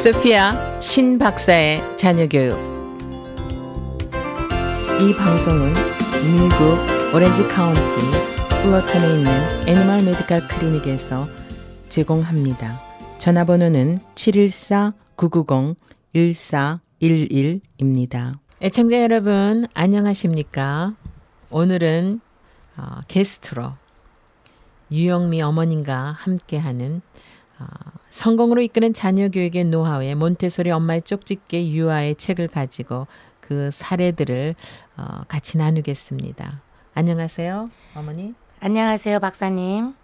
소피아 신 박사의 자녀교육 이 방송은 미국 오렌지 카운티 플러턴에 있는 애니멀 메디컬 클리닉에서 제공합니다. 전화번호는 714-990-1411입니다. 애청자 여러분 안녕하십니까? 오늘은 어, 게스트로 유영미 어머님과 함께하는 아, 성공으로 이끄는 자녀 교육의 노하우에 몬테소리 엄마의 쪽집게 유아의 책을 가지고 그 사례들을 어, 같이 나누겠습니다. 안녕하세요, 어머니. 안녕하세요, 박사님.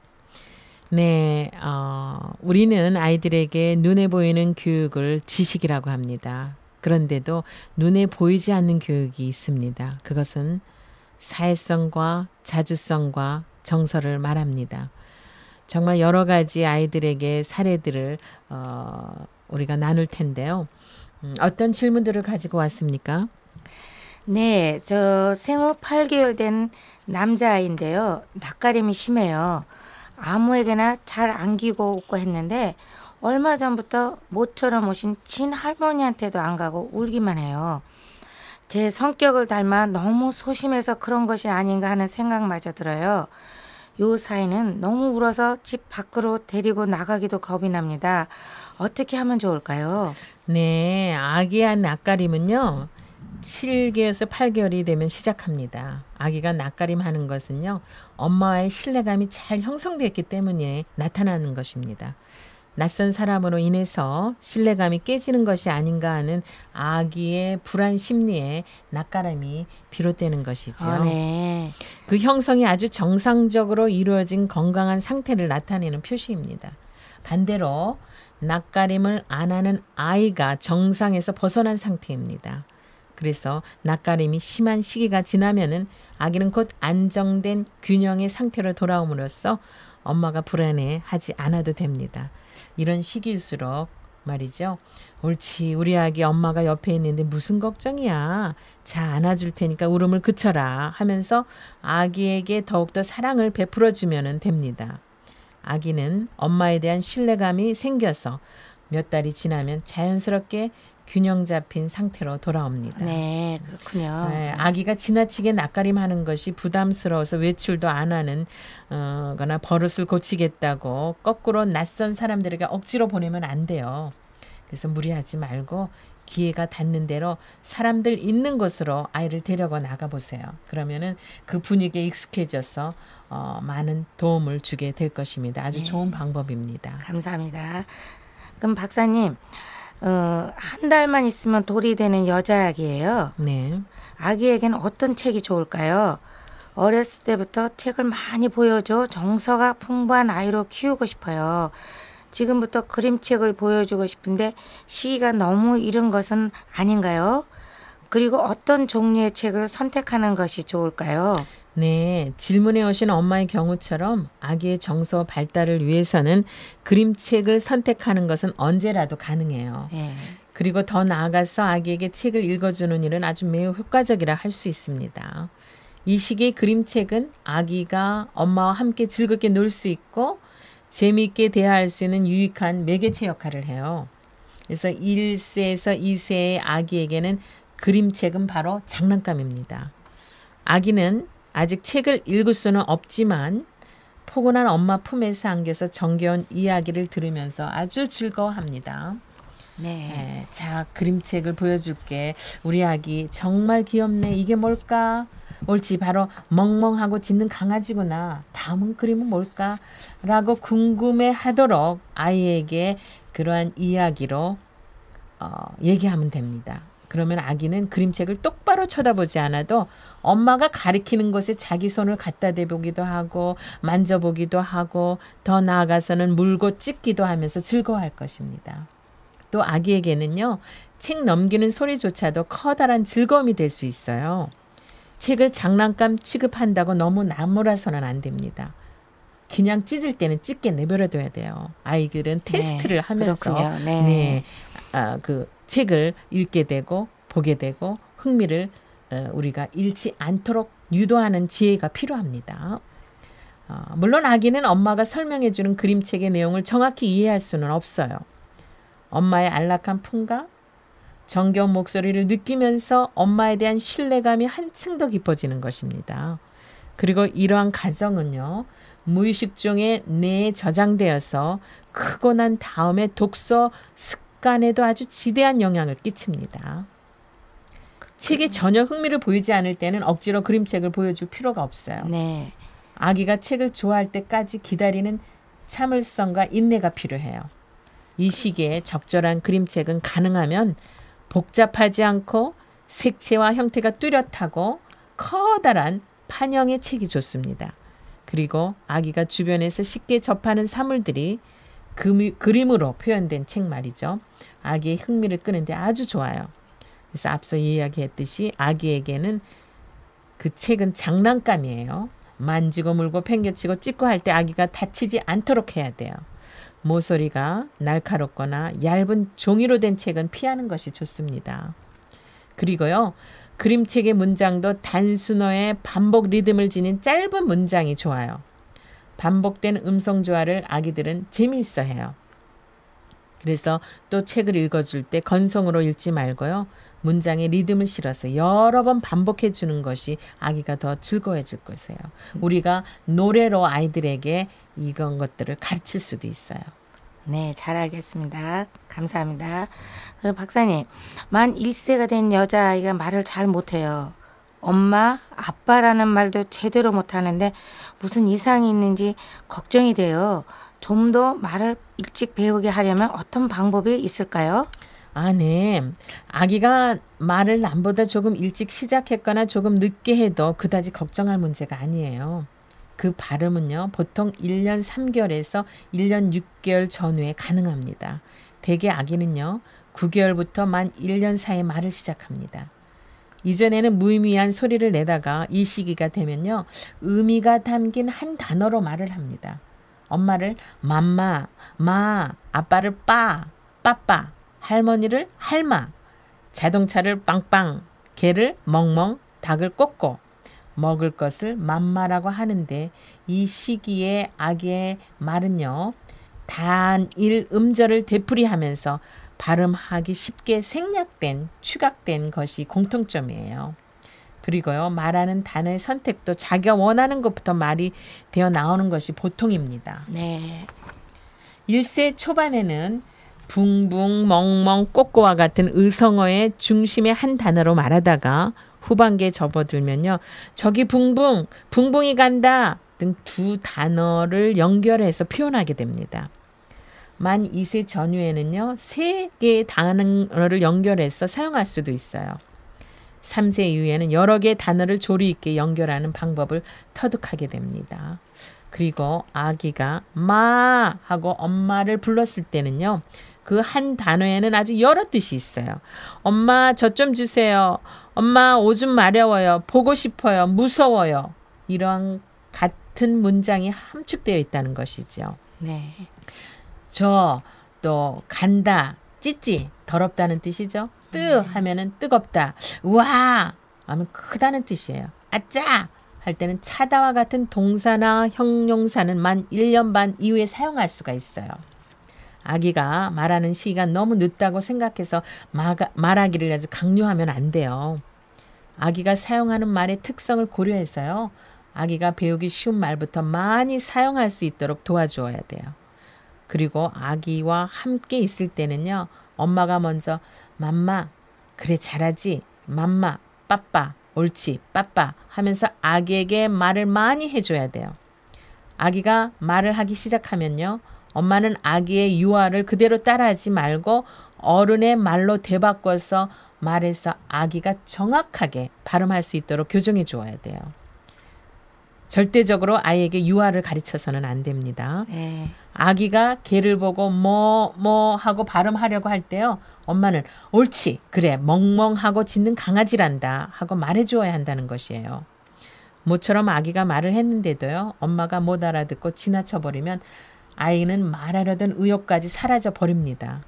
네, 어, 우리는 아이들에게 눈에 보이는 교육을 지식이라고 합니다. 그런데도 눈에 보이지 않는 교육이 있습니다. 그것은 사회성과 자주성과 정서를 말합니다. 정말 여러 가지 아이들에게 사례들을 어, 우리가 나눌 텐데요. 음, 어떤 질문들을 가지고 왔습니까? 네, 저 생후 8개월 된 남자아이인데요. 낯가림이 심해요. 아무에게나 잘 안기고 웃고 했는데 얼마 전부터 모처럼 오신 친할머니한테도 안 가고 울기만 해요. 제 성격을 닮아 너무 소심해서 그런 것이 아닌가 하는 생각마저 들어요. 요 사이는 너무 울어서 집 밖으로 데리고 나가기도 겁이 납니다. 어떻게 하면 좋을까요? 네, 아기한 낯가림은요. 7개에서 8개월이 되면 시작합니다. 아기가 낯가림 하는 것은요. 엄마와의 신뢰감이 잘 형성됐기 때문에 나타나는 것입니다. 낯선 사람으로 인해서 신뢰감이 깨지는 것이 아닌가 하는 아기의 불안 심리에 낯가람이 비롯되는 것이죠. 아, 네. 그 형성이 아주 정상적으로 이루어진 건강한 상태를 나타내는 표시입니다. 반대로 낯가림을 안 하는 아이가 정상에서 벗어난 상태입니다. 그래서 낯가림이 심한 시기가 지나면은 아기는 곧 안정된 균형의 상태로 돌아옴으로써 엄마가 불안해하지 않아도 됩니다. 이런 시기일수록 말이죠. 옳지. 우리 아기 엄마가 옆에 있는데 무슨 걱정이야. 자, 안아줄 테니까 울음을 그쳐라 하면서 아기에게 더욱더 사랑을 베풀어 주면 됩니다. 아기는 엄마에 대한 신뢰감이 생겨서 몇 달이 지나면 자연스럽게 균형 잡힌 상태로 돌아옵니다. 네, 그렇군요. 네, 아기가 지나치게 낯가림하는 것이 부담스러워서 외출도 안 하는 어, 거나 버릇을 고치겠다고 거꾸로 낯선 사람들에게 억지로 보내면 안 돼요. 그래서 무리하지 말고 기회가 닿는 대로 사람들 있는 곳으로 아이를 데려가 나가 보세요. 그러면은 그 분위기에 익숙해져서 어, 많은 도움을 주게 될 것입니다. 아주 네. 좋은 방법입니다. 감사합니다. 그럼 박사님 어, 한 달만 있으면 돌이 되는 여자 아기예요. 네. 아기에겐 어떤 책이 좋을까요? 어렸을 때부터 책을 많이 보여줘 정서가 풍부한 아이로 키우고 싶어요. 지금부터 그림책을 보여주고 싶은데 시기가 너무 이른 것은 아닌가요? 그리고 어떤 종류의 책을 선택하는 것이 좋을까요? 네, 질문에 오신 엄마의 경우처럼 아기의 정서 발달을 위해서는 그림책을 선택하는 것은 언제라도 가능해요. 네. 그리고 더 나아가서 아기에게 책을 읽어주는 일은 아주 매우 효과적이라 할 수 있습니다. 이 시기 그림책은 아기가 엄마와 함께 즐겁게 놀 수 있고 재미있게 대화할 수 있는 유익한 매개체 역할을 해요. 그래서 1세에서 2세의 아기에게는 그림책은 바로 장난감입니다. 아기는 아직 책을 읽을 수는 없지만 포근한 엄마 품에서 안겨서 정겨운 이야기를 들으면서 아주 즐거워합니다. 네. 네. 자, 그림책을 보여줄게. 우리 아기 정말 귀엽네. 이게 뭘까? 옳지. 바로 멍멍하고 짖는 강아지구나. 다음 그림은 뭘까? 라고 궁금해 하도록 아이에게 그러한 이야기로 어, 얘기하면 됩니다. 그러면 아기는 그림책을 똑바로 쳐다보지 않아도 엄마가 가리키는 것에 자기 손을 갖다 대보기도 하고 만져보기도 하고 더 나아가서는 물고 찍기도 하면서 즐거워할 것입니다. 또 아기에게는요. 책 넘기는 소리조차도 커다란 즐거움이 될 수 있어요. 책을 장난감 취급한다고 너무 나무라서는 안 됩니다. 그냥 찢을 때는 찢게 내버려둬야 돼요. 아이들은 네, 테스트를 네, 하면서 그렇군요. 네. 네. 아, 그 책을 읽게 되고 보게 되고 흥미를 어, 우리가 잃지 않도록 유도하는 지혜가 필요합니다. 어, 물론 아기는 엄마가 설명해주는 그림책의 내용을 정확히 이해할 수는 없어요. 엄마의 안락한 풍과 정겨운 목소리를 느끼면서 엄마에 대한 신뢰감이 한층 더 깊어지는 것입니다. 그리고 이러한 가정은요, 무의식 중에 뇌에 저장되어서 크고 난 다음에 독서 습 약간에도 아주 지대한 영향을 끼칩니다. 책에 전혀 흥미를 보이지 않을 때는 억지로 그림책을 보여줄 필요가 없어요. 네. 아기가 책을 좋아할 때까지 기다리는 참을성과 인내가 필요해요. 이 시기에 적절한 그림책은 가능하면 복잡하지 않고 색채와 형태가 뚜렷하고 커다란 판형의 책이 좋습니다. 그리고 아기가 주변에서 쉽게 접하는 사물들이 그, 그림으로 표현된 책 말이죠. 아기의 흥미를 끄는데 아주 좋아요. 그래서 앞서 이야기했듯이 아기에게는 그 책은 장난감이에요. 만지고 물고 팽개치고 찍고 할 때 아기가 다치지 않도록 해야 돼요. 모서리가 날카롭거나 얇은 종이로 된 책은 피하는 것이 좋습니다. 그리고요. 그림책의 문장도 단순어의 반복 리듬을 지닌 짧은 문장이 좋아요. 반복된 음성 조화를 아기들은 재미있어 해요. 그래서 또 책을 읽어줄 때 건성으로 읽지 말고요. 문장에 리듬을 실어서 여러 번 반복해 주는 것이 아기가 더 즐거워해 것이에요. 음. 우리가 노래로 아이들에게 이런 것들을 가르칠 수도 있어요. 네, 잘 알겠습니다. 감사합니다. 박사님, 만 1세가 된 여자아이가 말을 잘 못해요. 엄마, 아빠라는 말도 제대로 못하는데 무슨 이상이 있는지 걱정이 돼요. 좀 더 말을 일찍 배우게 하려면 어떤 방법이 있을까요? 아, 네. 아기가 말을 남보다 조금 일찍 시작했거나 조금 늦게 해도 그다지 걱정할 문제가 아니에요. 그 발음은요, 보통 1년 3개월에서 1년 6개월 전후에 가능합니다. 대개 아기는요, 9개월부터 만 1년 사이 말을 시작합니다. 이전에는 무의미한 소리를 내다가 이 시기가 되면요. 의미가 담긴 한 단어로 말을 합니다. 엄마를 맘마, 마, 아빠를 빠, 빠빠, 할머니를 할마, 자동차를 빵빵, 개를 멍멍, 닭을 꼬꼬, 먹을 것을 맘마라고 하는데 이 시기에 아기의 말은요. 단일 음절을 되풀이하면서 발음하기 쉽게 생략된, 추각된 것이 공통점이에요. 그리고요, 말하는 단어의 선택도 자기가 원하는 것부터 말이 되어 나오는 것이 보통입니다. 네. 1세 초반에는 붕붕, 멍멍, 꼬꼬와 같은 의성어의 중심의 한 단어로 말하다가 후반기에 접어들면요. 저기 붕붕, 붕붕이 간다 등 두 단어를 연결해서 표현하게 됩니다. 만 2세 전후에는요. 세개의 단어를 연결해서 사용할 수도 있어요. 3세 이후에는 여러 개의 단어를 조리 있게 연결하는 방법을 터득하게 됩니다. 그리고 아기가 마 하고 엄마를 불렀을 때는요. 그 한 단어에는 아주 여러 뜻이 있어요. 엄마 저 좀 주세요. 엄마 오줌 마려워요. 보고 싶어요. 무서워요. 이런 같은 문장이 함축되어 있다는 것이죠. 네. 저, 또 간다, 찌찌, 더럽다는 뜻이죠. 뜨 음. 하면은 뜨겁다. 우와 하면 크다는 뜻이에요. 아짜 할 때는 차다와 같은 동사나 형용사는 만 1년 반 이후에 사용할 수가 있어요. 아기가 말하는 시기가 너무 늦다고 생각해서 마가, 말하기를 아주 강요하면 안 돼요. 아기가 사용하는 말의 특성을 고려해서요. 아기가 배우기 쉬운 말부터 많이 사용할 수 있도록 도와주어야 돼요. 그리고 아기와 함께 있을 때는요. 엄마가 먼저 맘마 그래 잘하지 맘마 빠빠 옳지 빠빠 하면서 아기에게 말을 많이 해줘야 돼요. 아기가 말을 하기 시작하면요. 엄마는 아기의 유아를 그대로 따라하지 말고 어른의 말로 대바꿔서 말해서 아기가 정확하게 발음할 수 있도록 교정해 주어야 돼요. 절대적으로 아이에게 유아를 가르쳐서는 안 됩니다. 네. 아기가 개를 보고 뭐뭐 뭐 하고 발음하려고 할 때요. 엄마는 옳지 그래 멍멍하고 짖는 강아지란다 하고 말해주어야 한다는 것이에요. 모처럼 아기가 말을 했는데도요. 엄마가 못 알아듣고 지나쳐버리면 아이는 말하려던 의욕까지 사라져 버립니다.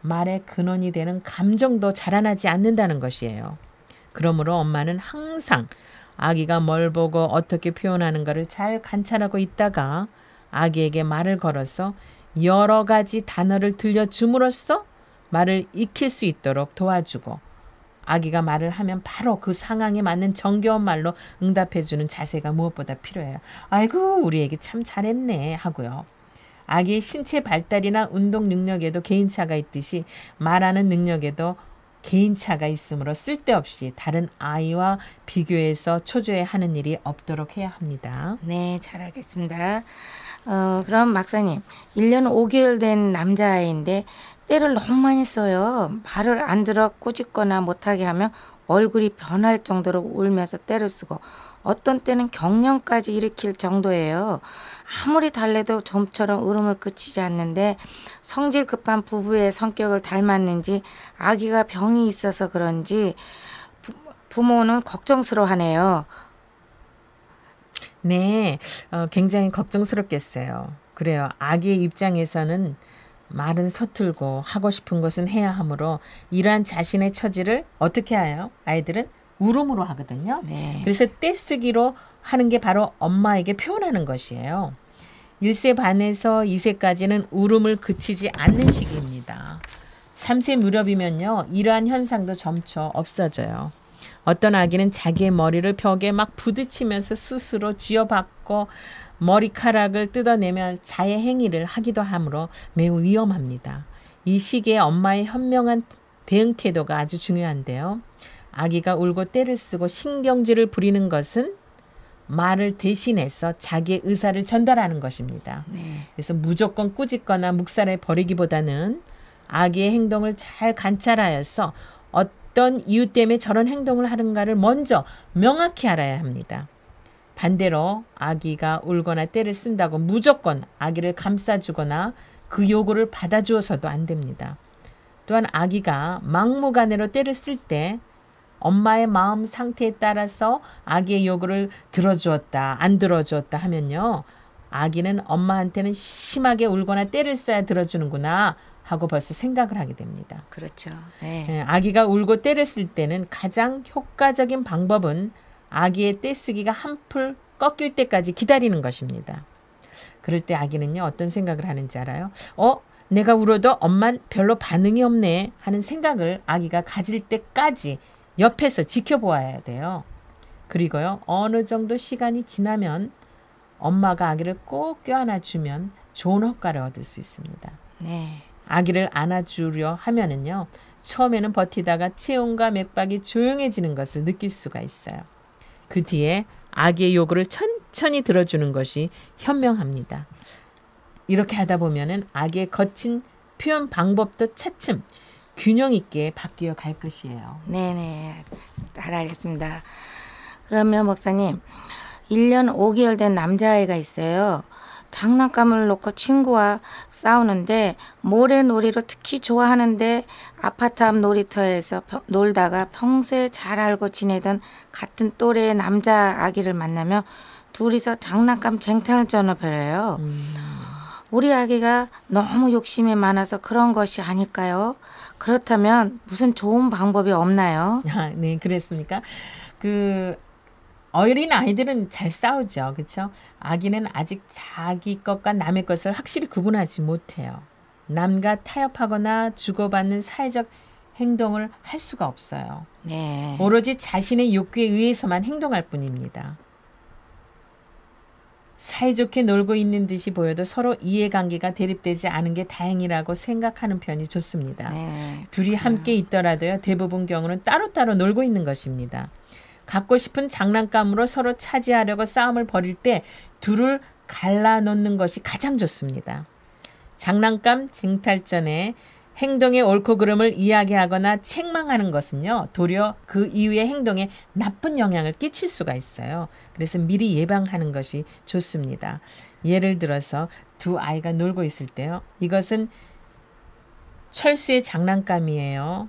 말의 근원이 되는 감정도 자라나지 않는다는 것이에요. 그러므로 엄마는 항상 아기가 뭘 보고 어떻게 표현하는가를 잘 관찰하고 있다가 아기에게 말을 걸어서 여러 가지 단어를 들려줌으로써 말을 익힐 수 있도록 도와주고 아기가 말을 하면 바로 그 상황에 맞는 정겨운 말로 응답해주는 자세가 무엇보다 필요해요. 아이고 우리 애기 참 잘했네 하고요. 아기의 신체 발달이나 운동 능력에도 개인차가 있듯이 말하는 능력에도 개인차가 있으므로 쓸데없이 다른 아이와 비교해서 초조해하는 일이 없도록 해야 합니다. 네, 잘 알겠습니다. 어, 그럼 막사님, 1년 5개월 된 남자아이인데 때를 너무 많이 써요. 말을 안 들어 꾸짖거나 못하게 하면 얼굴이 변할 정도로 울면서 때를 쓰고 어떤 때는 경련까지 일으킬 정도예요. 아무리 달래도 좀처럼 울음을 그치지 않는데 성질 급한 부부의 성격을 닮았는지 아기가 병이 있어서 그런지 부, 부모는 걱정스러워하네요. 네, 어, 굉장히 걱정스럽겠어요. 그래요. 아기의 입장에서는 말은 서툴고 하고 싶은 것은 해야 하므로 이러한 자신의 처지를 어떻게 해요? 아이들은 울음으로 하거든요. 네. 그래서 떼쓰기로 하는 게 바로 엄마에게 표현하는 것이에요. 1세 반에서 2세까지는 울음을 그치지 않는 시기입니다. 3세 무렵이면요. 이러한 현상도 점차 없어져요. 어떤 아기는 자기의 머리를 벽에 막 부딪히면서 스스로 지어박고 머리카락을 뜯어내며 자해 행위를 하기도 하므로 매우 위험합니다. 이 시기에 엄마의 현명한 대응 태도가 아주 중요한데요. 아기가 울고 떼를 쓰고 신경질을 부리는 것은 말을 대신해서 자기의 의사를 전달하는 것입니다. 네. 그래서 무조건 꾸짖거나 묵살해 버리기보다는 아기의 행동을 잘 관찰하여서 어떤 이유 때문에 저런 행동을 하는가를 먼저 명확히 알아야 합니다. 반대로 아기가 울거나 떼를 쓴다고 무조건 아기를 감싸주거나 그 요구를 받아주어서도 안 됩니다. 또한 아기가 막무가내로 떼를쓸때 엄마의 마음 상태에 따라서 아기의 요구를 들어주었다, 안 들어주었다 하면요. 아기는 엄마한테는 심하게 울거나 때를 써야 들어주는구나 하고 벌써 생각을 하게 됩니다. 그렇죠. 네. 예, 아기가 울고 때를 쓸 때는 가장 효과적인 방법은 아기의 떼쓰기가 한풀 꺾일 때까지 기다리는 것입니다. 그럴 때 아기는요 어떤 생각을 하는지 알아요? 어? 내가 울어도 엄만 별로 반응이 없네 하는 생각을 아기가 가질 때까지 옆에서 지켜보아야 돼요. 그리고요, 어느 정도 시간이 지나면 엄마가 아기를 꼭 껴안아주면 좋은 효과를 얻을 수 있습니다. 네. 아기를 안아주려 하면은요, 처음에는 버티다가 체온과 맥박이 조용해지는 것을 느낄 수가 있어요. 그 뒤에 아기의 요구를 천천히 들어주는 것이 현명합니다. 이렇게 하다 보면은 아기의 거친 표현 방법도 차츰 균형 있게 바뀌어 갈 것이에요. 네네. 잘 알겠습니다. 그러면 목사님, 1년 5개월 된 남자아이가 있어요. 장난감을 놓고 친구와 싸우는데 모래놀이로 특히 좋아하는데 아파트 앞 놀이터에서 펴, 놀다가 평소에 잘 알고 지내던 같은 또래의 남자 아기를 만나며 둘이서 장난감 쟁탈 전을 벌여요. 음. 우리 아기가 너무 욕심이 많아서 그런 것이 아닐까요? 그렇다면 무슨 좋은 방법이 없나요? 아, 네, 그랬습니까? 그 어린 아이들은 잘 싸우죠. 그렇죠? 아기는 아직 자기 것과 남의 것을 확실히 구분하지 못해요. 남과 타협하거나 주고받는 사회적 행동을 할 수가 없어요. 네. 오로지 자신의 욕구에 의해서만 행동할 뿐입니다. 사이좋게 놀고 있는 듯이 보여도 서로 이해관계가 대립되지 않은 게 다행이라고 생각하는 편이 좋습니다. 네, 둘이 함께 있더라도요. 대부분 경우는 따로따로 놀고 있는 것입니다. 갖고 싶은 장난감으로 서로 차지하려고 싸움을 벌일 때 둘을 갈라놓는 것이 가장 좋습니다. 장난감 쟁탈전에 행동의 옳고 그름을 이야기하거나 책망하는 것은요, 도려그 이후의 행동에 나쁜 영향을 끼칠 수가 있어요. 그래서 미리 예방하는 것이 좋습니다. 예를 들어서 두 아이가 놀고 있을 때요. 이것은 철수의 장난감이에요.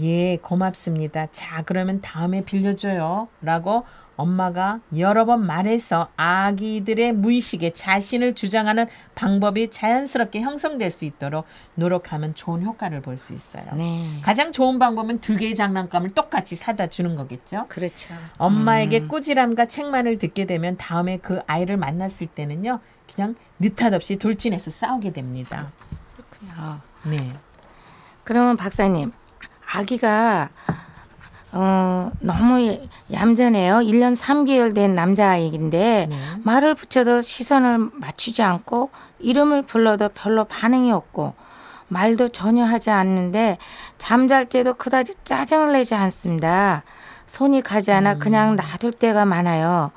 예, 고맙습니다. 자, 그러면 다음에 빌려줘요. 라고 엄마가 여러 번 말해서 아기들의 무의식에 자신을 주장하는 방법이 자연스럽게 형성될 수 있도록 노력하면 좋은 효과를 볼 수 있어요. 네. 가장 좋은 방법은 두 개의 장난감을 똑같이 사다 주는 거겠죠. 그렇죠. 엄마에게 음. 꾸지람과 책만을 듣게 되면 다음에 그 아이를 만났을 때는요, 그냥 느닷없이 돌진해서 싸우게 됩니다. 그렇군요. 네. 그러면 박사님, 아기가 어, 너무 얌전해요. 1년 3개월 된 남자아이인데 네. 말을 붙여도 시선을 맞추지 않고 이름을 불러도 별로 반응이 없고 말도 전혀 하지 않는데 잠잘 때도 그다지 짜증을 내지 않습니다. 손이 가지 않아 그냥 음. 놔둘 때가 많아요.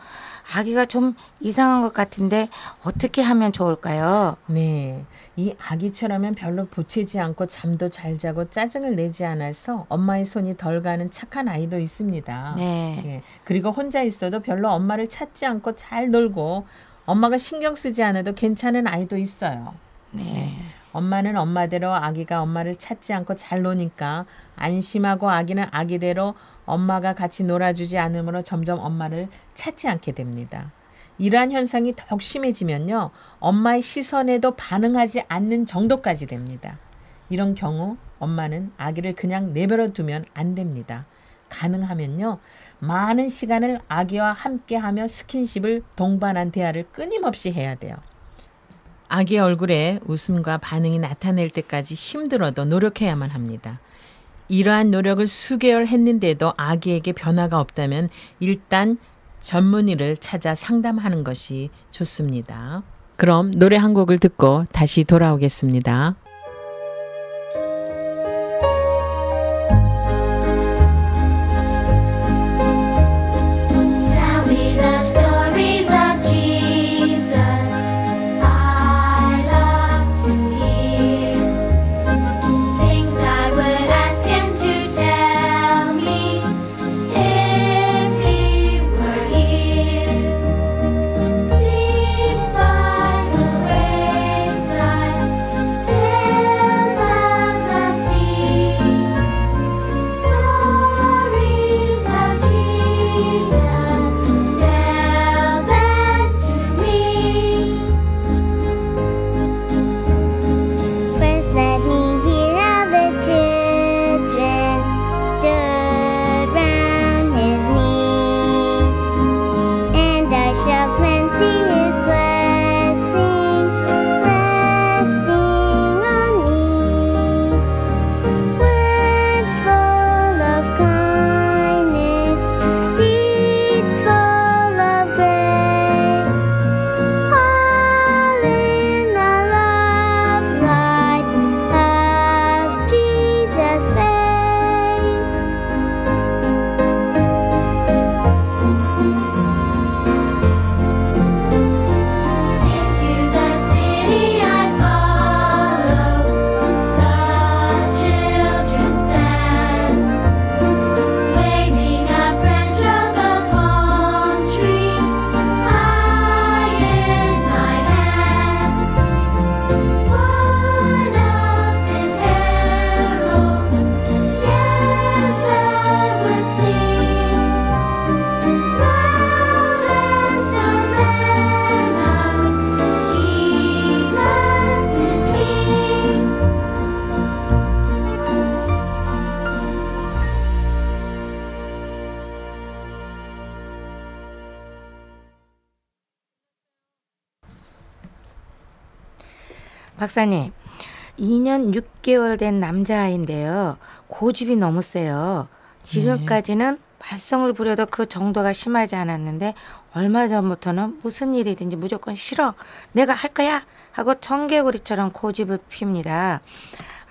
아기가 좀 이상한 것 같은데 어떻게 하면 좋을까요? 네. 이 아기처럼은 별로 보채지 않고 잠도 잘 자고 짜증을 내지 않아서 엄마의 손이 덜 가는 착한 아이도 있습니다. 네. 예. 그리고 혼자 있어도 별로 엄마를 찾지 않고 잘 놀고 엄마가 신경 쓰지 않아도 괜찮은 아이도 있어요. 네. 네. 엄마는 엄마대로 아기가 엄마를 찾지 않고 잘 노니까 안심하고 아기는 아기대로 엄마가 같이 놀아주지 않으므로 점점 엄마를 찾지 않게 됩니다. 이러한 현상이 더욱 심해지면요. 엄마의 시선에도 반응하지 않는 정도까지 됩니다. 이런 경우 엄마는 아기를 그냥 내버려 두면 안 됩니다. 가능하면요. 많은 시간을 아기와 함께하며 스킨십을 동반한 대화를 끊임없이 해야 돼요. 아기 의 얼굴에 웃음과 반응이 나타낼 때까지 힘들어도 노력해야만 합니다. 이러한 노력을 수개월 했는데도 아기에게 변화가 없다면 일단 전문의를 찾아 상담하는 것이 좋습니다. 그럼 노래 한 곡을 듣고 다시 돌아오겠습니다. 박사님, 2년 6개월 된 남자아이인데요. 고집이 너무 세요. 지금까지는 네. 발성을 부려도 그 정도가 심하지 않았는데 얼마 전부터는 무슨 일이든지 무조건 싫어. 내가 할 거야 하고 청개구리처럼 고집을 핍니다.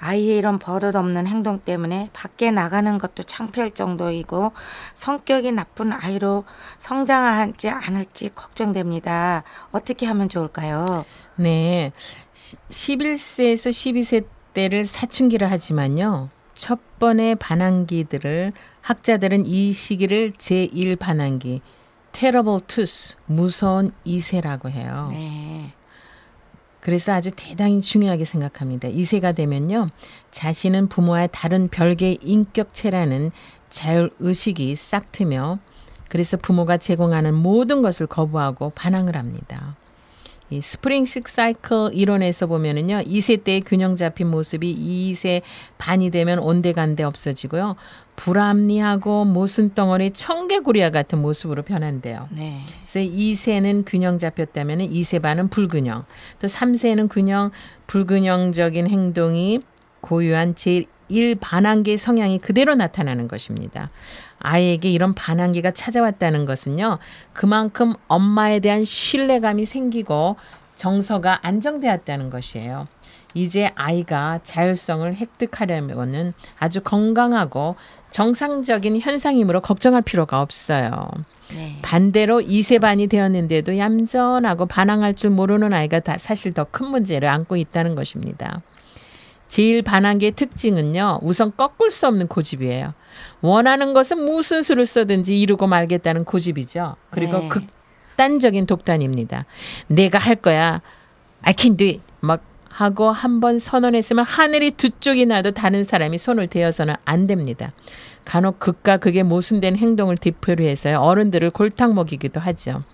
아이의 이런 버릇없는 행동 때문에 밖에 나가는 것도 창피할 정도이고 성격이 나쁜 아이로 성장하지 않을지 걱정됩니다. 어떻게 하면 좋을까요? 네. 11세에서 12세 때를 사춘기를 하지만요. 첫 번의 반항기들을 학자들은 이 시기를 제1 반항기 terrible tooth 무서운 이세라고 해요. 네. 그래서 아주 대단히 중요하게 생각합니다. 2세가 되면요. 자신은 부모와 다른 별개의 인격체라는 자율의식이 싹 트며 그래서 부모가 제공하는 모든 것을 거부하고 반항을 합니다. 이 스프링 식사이클 이론에서 보면은요. 2세 때의 균형 잡힌 모습이 2세 반이 되면 온데간데 없어지고요. 불합리하고 모순덩어리 청개구리와 같은 모습으로 변한대요. 네. 그래서 2세는 균형 잡혔다면 2세 반은 불균형. 또 3세는 균형 불균형적인 행동이 고유한 제1 반항계 성향이 그대로 나타나는 것입니다. 아이에게 이런 반항기가 찾아왔다는 것은요. 그만큼 엄마에 대한 신뢰감이 생기고 정서가 안정되었다는 것이에요. 이제 아이가 자율성을 획득하려면은 아주 건강하고 정상적인 현상이므로 걱정할 필요가 없어요. 네. 반대로 이세 반이 되었는데도 얌전하고 반항할 줄 모르는 아이가 다 사실 더 큰 문제를 안고 있다는 것입니다. 제일 반항기의 특징은요. 우선 꺾을 수 없는 고집이에요. 원하는 것은 무슨 수를 써든지 이루고 말겠다는 고집이죠. 그리고 네. 극단적인 독단입니다. 내가 할 거야. I can do it. 막 하고 한 번 선언했으면 하늘이 두 쪽이 나도 다른 사람이 손을 대어서는 안 됩니다. 간혹 극과 극의 모순된 행동을 대표로 해서 어른들을 골탕 먹이기도 하죠.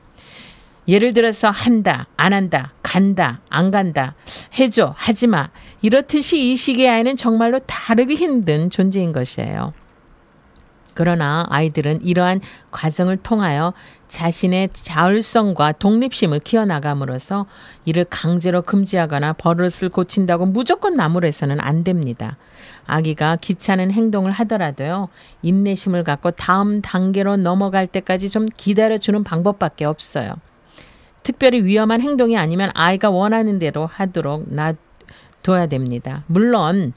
예를 들어서 한다, 안 한다, 간다, 안 간다, 해줘, 하지마. 이렇듯이 이 시기의 아이는 정말로 다르기 힘든 존재인 것이에요. 그러나 아이들은 이러한 과정을 통하여 자신의 자율성과 독립심을 키워나감으로써 이를 강제로 금지하거나 버릇을 고친다고 무조건 나무래서는안 됩니다. 아기가 귀찮은 행동을 하더라도요, 인내심을 갖고 다음 단계로 넘어갈 때까지 좀 기다려주는 방법밖에 없어요. 특별히 위험한 행동이 아니면 아이가 원하는 대로 하도록 놔둬야 됩니다. 물론,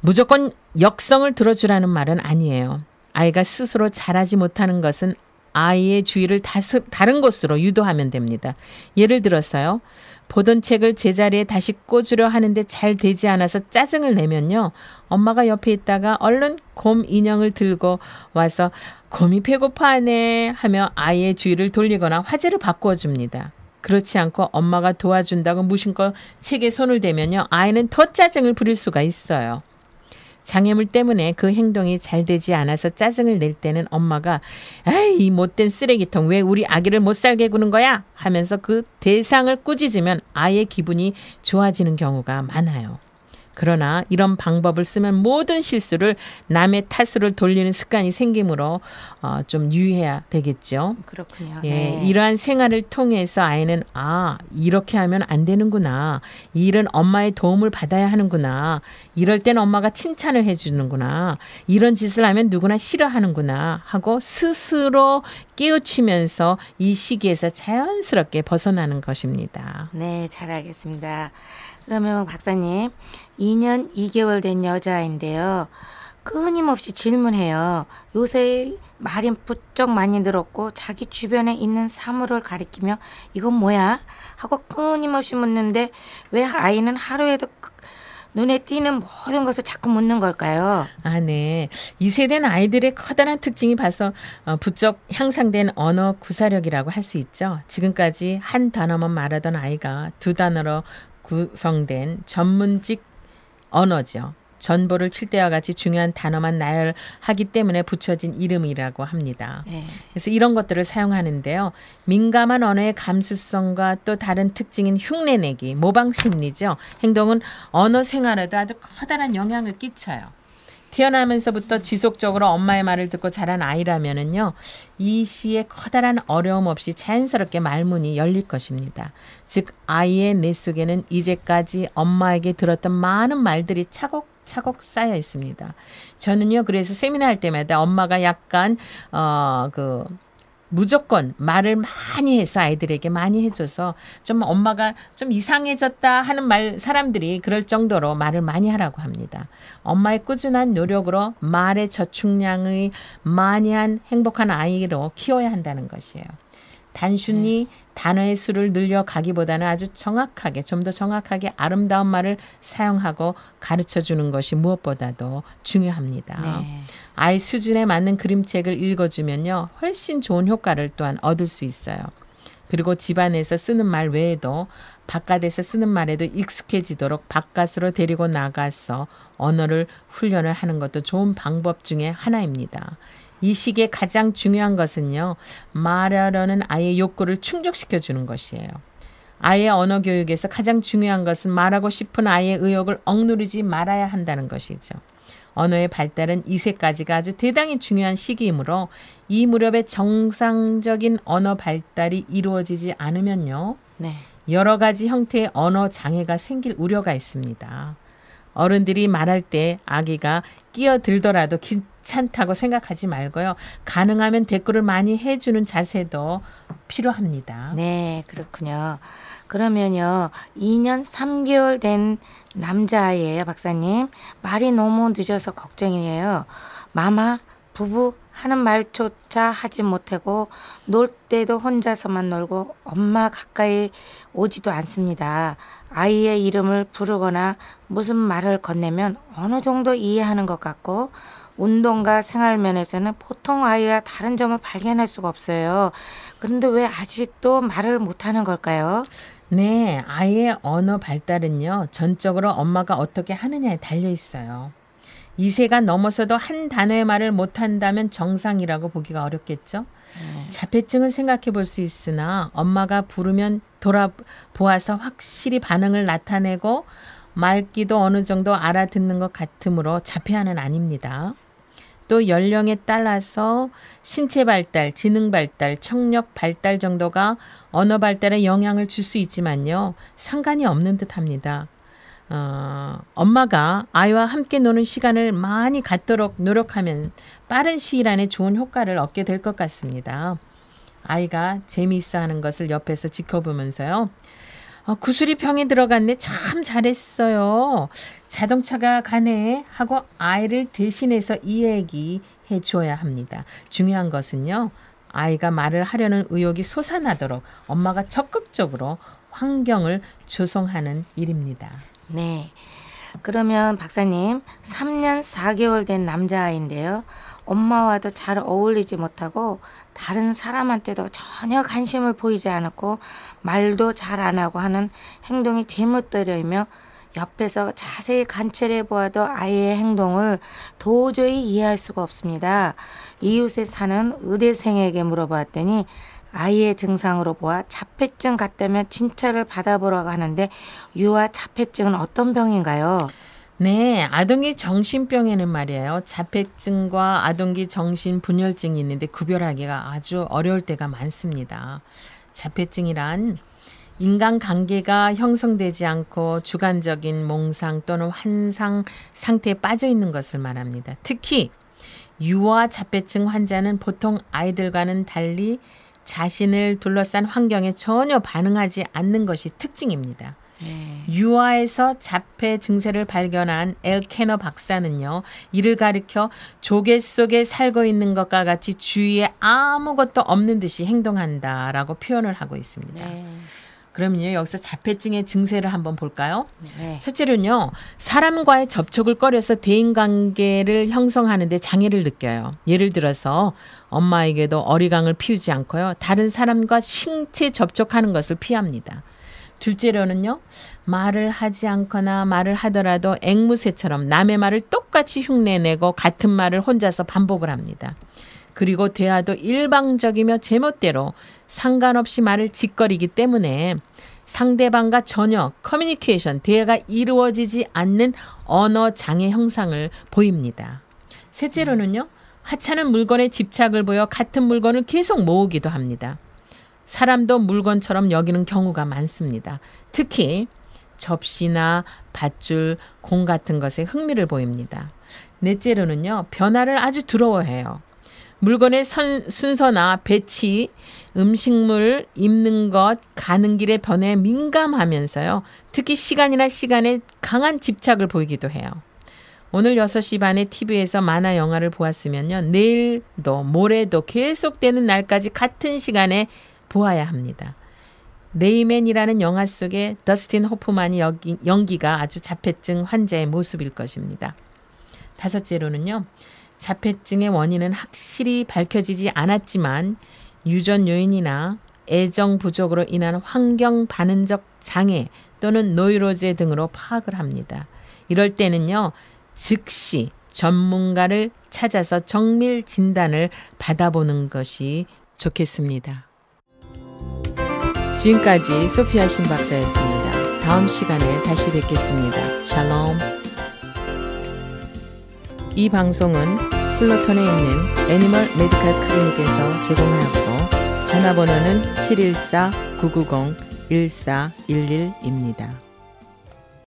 무조건 역성을 들어주라는 말은 아니에요. 아이가 스스로 잘하지 못하는 것은 아이의 주의를 다스, 다른 곳으로 유도하면 됩니다. 예를 들어서요. 보던 책을 제자리에 다시 꽂으려 하는데 잘 되지 않아서 짜증을 내면요. 엄마가 옆에 있다가 얼른 곰 인형을 들고 와서 곰이 배고파하네 하며 아이의 주의를 돌리거나 화제를 바꾸어 줍니다. 그렇지 않고 엄마가 도와준다고 무심코 책에 손을 대면요. 아이는 더 짜증을 부릴 수가 있어요. 장애물 때문에 그 행동이 잘 되지 않아서 짜증을 낼 때는 엄마가 에이 이 못된 쓰레기통 왜 우리 아기를 못 살게 구는 거야 하면서 그 대상을 꾸짖으면 아예 기분이 좋아지는 경우가 많아요. 그러나 이런 방법을 쓰면 모든 실수를 남의 탓으로 돌리는 습관이 생기므로 어, 좀 유의해야 되겠죠. 그렇군요. 예, 네. 이러한 생활을 통해서 아이는 아 이렇게 하면 안 되는구나. 이 일은 엄마의 도움을 받아야 하는구나. 이럴 땐 엄마가 칭찬을 해주는구나. 이런 짓을 하면 누구나 싫어하는구나 하고 스스로 깨우치면서 이 시기에서 자연스럽게 벗어나는 것입니다. 네, 잘 알겠습니다. 그러면 박사님 2년 2개월 된 여자인데요. 끊임없이 질문해요. 요새 말이 부쩍 많이 늘었고 자기 주변에 있는 사물을 가리키며 이건 뭐야? 하고 끊임없이 묻는데 왜 아이는 하루에도 그 눈에 띄는 모든 것을 자꾸 묻는 걸까요? 아, 네. 2세대 아이들의 커다란 특징이 봐서 어, 부쩍 향상된 언어 구사력이라고 할 수 있죠. 지금까지 한 단어만 말하던 아이가 두 단어로 구성된 전문직 언어죠. 전보를 칠 때와 같이 중요한 단어만 나열하기 때문에 붙여진 이름이라고 합니다. 네. 그래서 이런 것들을 사용하는데요. 민감한 언어의 감수성과 또 다른 특징인 흉내내기, 모방 심리죠. 행동은 언어 생활에도 아주 커다란 영향을 끼쳐요. 태어나면서부터 지속적으로 엄마의 말을 듣고 자란 아이라면은요, 이 시에 커다란 어려움 없이 자연스럽게 말문이 열릴 것입니다. 즉, 아이의 뇌 속에는 이제까지 엄마에게 들었던 많은 말들이 차곡 차곡 쌓여 있습니다. 저는요, 그래서 세미나 할 때마다 엄마가 약간, 어, 그, 무조건 말을 많이 해서 아이들에게 많이 해줘서 좀 엄마가 좀 이상해졌다 하는 말 사람들이 그럴 정도로 말을 많이 하라고 합니다. 엄마의 꾸준한 노력으로 말의 저축량의 많이 한 행복한 아이로 키워야 한다는 것이에요. 단순히 네. 단어의 수를 늘려가기보다는 아주 정확하게 좀 더 정확하게 아름다운 말을 사용하고 가르쳐 주는 것이 무엇보다도 중요합니다. 네. 아이 수준에 맞는 그림책을 읽어주면요 훨씬 좋은 효과를 또한 얻을 수 있어요. 그리고 집안에서 쓰는 말 외에도 바깥에서 쓰는 말에도 익숙해지도록 바깥으로 데리고 나가서 언어를 훈련을 하는 것도 좋은 방법 중에 하나입니다. 이 시기에 가장 중요한 것은요. 말하려는 아이의 욕구를 충족시켜 주는 것이에요. 아이의 언어 교육에서 가장 중요한 것은 말하고 싶은 아이의 의욕을 억누르지 말아야 한다는 것이죠. 언어의 발달은 2세까지가 아주 대단히 중요한 시기이므로 이 무렵에 정상적인 언어 발달이 이루어지지 않으면요. 네. 여러 가지 형태의 언어 장애가 생길 우려가 있습니다. 어른들이 말할 때 아기가 끼어들더라도 괜찮다고 생각하지 말고요. 가능하면 댓글을 많이 해주는 자세도 필요합니다. 네, 그렇군요. 그러면요, 2년 3개월 된 남자아이예요, 박사님. 말이 너무 늦어서 걱정이에요. 마마, 부부 하는 말조차 하지 못하고 놀 때도 혼자서만 놀고 엄마 가까이 오지도 않습니다. 아이의 이름을 부르거나 무슨 말을 건네면 어느 정도 이해하는 것 같고 운동과 생활 면에서는 보통 아이와 다른 점을 발견할 수가 없어요. 그런데 왜 아직도 말을 못하는 걸까요? 네, 아이의 언어 발달은요, 전적으로 엄마가 어떻게 하느냐에 달려 있어요. 2세가 넘어서도 한 단어의 말을 못한다면 정상이라고 보기가 어렵겠죠. 네. 자폐증은 생각해 볼 수 있으나 엄마가 부르면 돌아보아서 확실히 반응을 나타내고 말기도 어느 정도 알아듣는 것 같으므로 자폐아는 아닙니다. 또 연령에 따라서 신체 발달, 지능 발달, 청력 발달 정도가 언어 발달에 영향을 줄 수 있지만요. 상관이 없는 듯 합니다. 어, 엄마가 아이와 함께 노는 시간을 많이 갖도록 노력하면 빠른 시일 안에 좋은 효과를 얻게 될 것 같습니다. 아이가 재미있어 하는 것을 옆에서 지켜보면서요. 어, 구슬이 병에 들어갔네. 참 잘했어요. 자동차가 가네. 하고 아이를 대신해서 이야기해 줘야 합니다. 중요한 것은요. 아이가 말을 하려는 의욕이 솟아나도록 엄마가 적극적으로 환경을 조성하는 일입니다. 네. 그러면 박사님, 3년 4개월 된 남자아이인데요. 엄마와도 잘 어울리지 못하고 다른 사람한테도 전혀 관심을 보이지 않았고 말도 잘 안 하고 하는 행동이 제멋대로이며 옆에서 자세히 관찰해 보아도 아이의 행동을 도저히 이해할 수가 없습니다. 이웃에 사는 의대생에게 물어봤더니 아이의 증상으로 보아 자폐증 같다면 진찰을 받아보라고 하는데 유아 자폐증은 어떤 병인가요? 네, 아동기 정신병에는 말이에요. 자폐증과 아동기 정신 분열증이 있는데 구별하기가 아주 어려울 때가 많습니다. 자폐증이란 인간관계가 형성되지 않고 주관적인 몽상 또는 환상 상태에 빠져 있는 것을 말합니다. 특히 유아 자폐증 환자는 보통 아이들과는 달리 자신을 둘러싼 환경에 전혀 반응하지 않는 것이 특징입니다. 네. 유아에서 자폐 증세를 발견한 엘케너 박사는요, 이를 가리켜 조개 속에 살고 있는 것과 같이 주위에 아무것도 없는 듯이 행동한다라고 표현을 하고 있습니다. 네. 그러면요 여기서 자폐증의 증세를 한번 볼까요? 네. 첫째로는요. 사람과의 접촉을 꺼려서 대인관계를 형성하는데 장애를 느껴요. 예를 들어서 엄마에게도 어리광을 피우지 않고요. 다른 사람과 신체 접촉하는 것을 피합니다. 둘째로는요. 말을 하지 않거나 말을 하더라도 앵무새처럼 남의 말을 똑같이 흉내내고 같은 말을 혼자서 반복을 합니다. 그리고 대화도 일방적이며 제멋대로 상관없이 말을 짓거리기 때문에 상대방과 전혀 커뮤니케이션, 대화가 이루어지지 않는 언어 장애 형상을 보입니다. 셋째로는요, 하찮은 물건에 집착을 보여 같은 물건을 계속 모으기도 합니다. 사람도 물건처럼 여기는 경우가 많습니다. 특히 접시나 밧줄, 공 같은 것에 흥미를 보입니다. 넷째로는요, 변화를 아주 두려워해요. 물건의 선, 순서나 배치, 음식물, 입는 것, 가는 길의 변화에 민감하면서요. 특히 시간이나 시간에 강한 집착을 보이기도 해요. 오늘 6시 반에 TV에서 만화 영화를 보았으면요. 내일도 모레도 계속되는 날까지 같은 시간에 보아야 합니다. 네이맨이라는 영화 속에 더스틴 호프만이 연기가 아주 자폐증 환자의 모습일 것입니다. 다섯째로는요. 자폐증의 원인은 확실히 밝혀지지 않았지만 유전 요인이나 애정 부족으로 인한 환경 반응적 장애 또는 노이로제 등으로 파악을 합니다. 이럴 때는요, 즉시 전문가를 찾아서 정밀 진단을 받아보는 것이 좋겠습니다. 지금까지 소피아 신 박사였습니다. 다음 시간에 다시 뵙겠습니다. 샬롬. 이 방송은 플러턴에 있는 애니멀 메디컬 클리닉에서 제공하고 였 전화번호는 714-990-1411입니다.